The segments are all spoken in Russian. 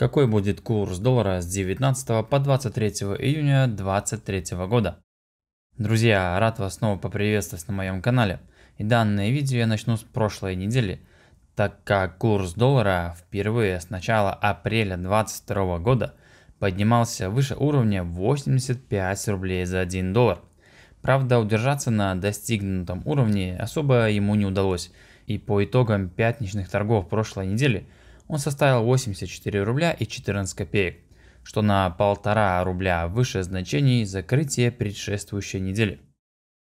Какой будет курс доллара с 19 по 23 июня 2023 года? Друзья, рад вас снова поприветствовать на моем канале. И данное видео я начну с прошлой недели, так как курс доллара впервые с начала апреля 2022 года поднимался выше уровня 85 рублей за 1 доллар. Правда, удержаться на достигнутом уровне особо ему не удалось, и по итогам пятничных торгов прошлой недели – он составил 84 рубля и 14 копеек, что на 1,5 рубля выше значений закрытия предшествующей недели.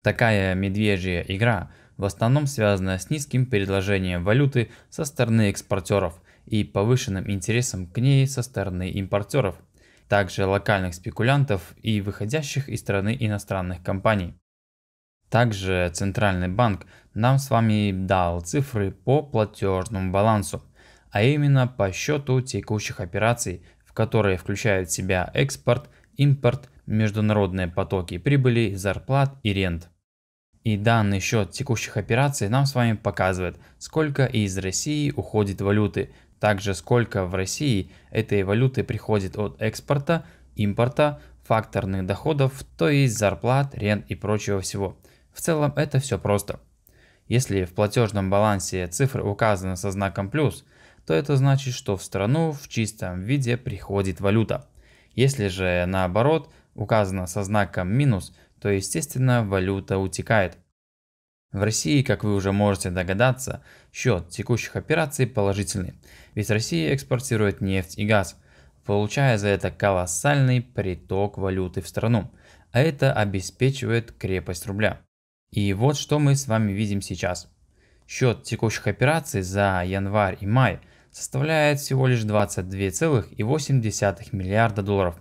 Такая медвежья игра в основном связана с низким предложением валюты со стороны экспортеров и повышенным интересом к ней со стороны импортеров, также локальных спекулянтов и выходящих из страны иностранных компаний. Также Центральный банк нам с вами дал цифры по платежному балансу а именно по счету текущих операций, в которые включают в себя экспорт, импорт, международные потоки прибыли, зарплат и рент. И данный счет текущих операций нам с вами показывает, сколько из России уходит валюты, также сколько в России этой валюты приходит от экспорта, импорта, факторных доходов, то есть зарплат, рент и прочего всего. В целом это все просто. Если в платежном балансе цифры указаны со знаком плюс – то это значит, что в страну в чистом виде приходит валюта. Если же наоборот указано со знаком минус, то естественно валюта утекает. В России, как вы уже можете догадаться, счет текущих операций положительный, ведь Россия экспортирует нефть и газ, получая за это колоссальный приток валюты в страну, а это обеспечивает крепость рубля. И вот что мы с вами видим сейчас. Счет текущих операций за январь и май – составляет всего лишь 22,8 миллиарда долларов.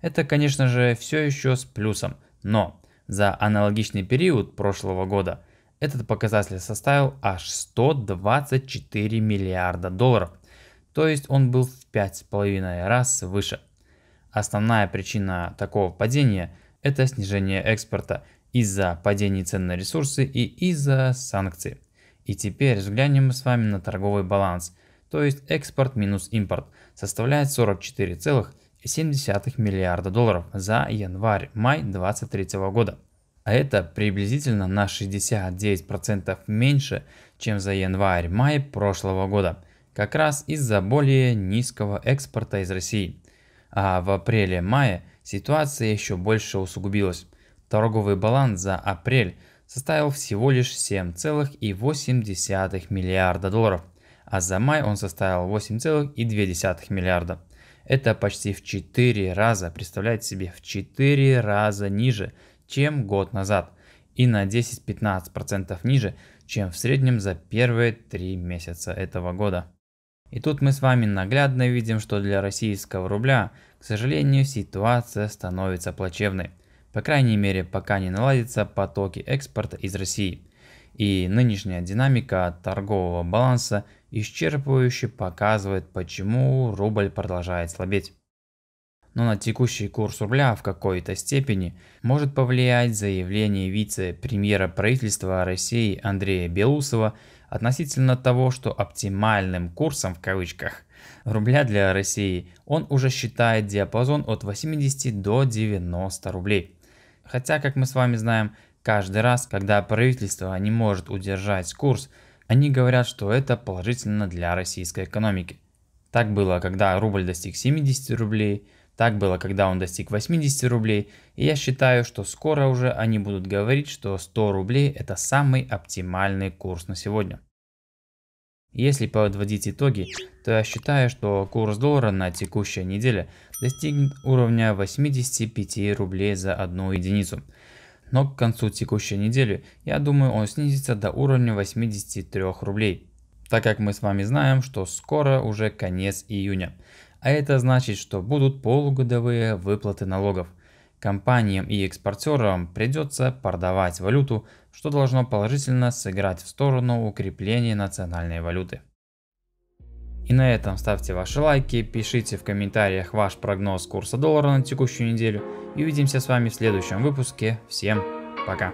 Это, конечно же, все еще с плюсом, но за аналогичный период прошлого года этот показатель составил аж 124 миллиарда долларов, то есть он был в 5,5 раз выше. Основная причина такого падения – это снижение экспорта из-за падения цен на ресурсы и из-за санкций. И теперь взглянем мы с вами на торговый баланс – то есть экспорт минус импорт, составляет 44,7 миллиарда долларов за январь-май 2023 года. А это приблизительно на 69% меньше, чем за январь-май прошлого года, как раз из-за более низкого экспорта из России. А в апреле-мае ситуация еще больше усугубилась. Торговый баланс за апрель составил всего лишь 7,8 миллиарда долларов – а за май он составил 8,2 миллиарда. Это почти в 4 раза, представляете себе, в 4 раза ниже, чем год назад и на 10-15% ниже, чем в среднем за первые 3 месяца этого года. И тут мы с вами наглядно видим, что для российского рубля, к сожалению, ситуация становится плачевной. По крайней мере, пока не наладятся потоки экспорта из России – и нынешняя динамика торгового баланса исчерпывающе показывает, почему рубль продолжает слабеть. Но на текущий курс рубля в какой-то степени может повлиять заявление вице-премьера правительства России Андрея Белусова относительно того, что оптимальным курсом в кавычках рубля для России он уже считает диапазон от 80 до 90 рублей. Хотя, как мы с вами знаем, Каждый раз, когда правительство не может удержать курс, они говорят, что это положительно для российской экономики. Так было, когда рубль достиг 70 рублей, так было, когда он достиг 80 рублей, и я считаю, что скоро уже они будут говорить, что 100 рублей это самый оптимальный курс на сегодня. Если подводить итоги, то я считаю, что курс доллара на текущей неделе достигнет уровня 85 рублей за одну единицу но к концу текущей недели, я думаю, он снизится до уровня 83 рублей. Так как мы с вами знаем, что скоро уже конец июня. А это значит, что будут полугодовые выплаты налогов. Компаниям и экспортерам придется продавать валюту, что должно положительно сыграть в сторону укрепления национальной валюты. И на этом ставьте ваши лайки, пишите в комментариях ваш прогноз курса доллара на текущую неделю. И увидимся с вами в следующем выпуске. Всем пока!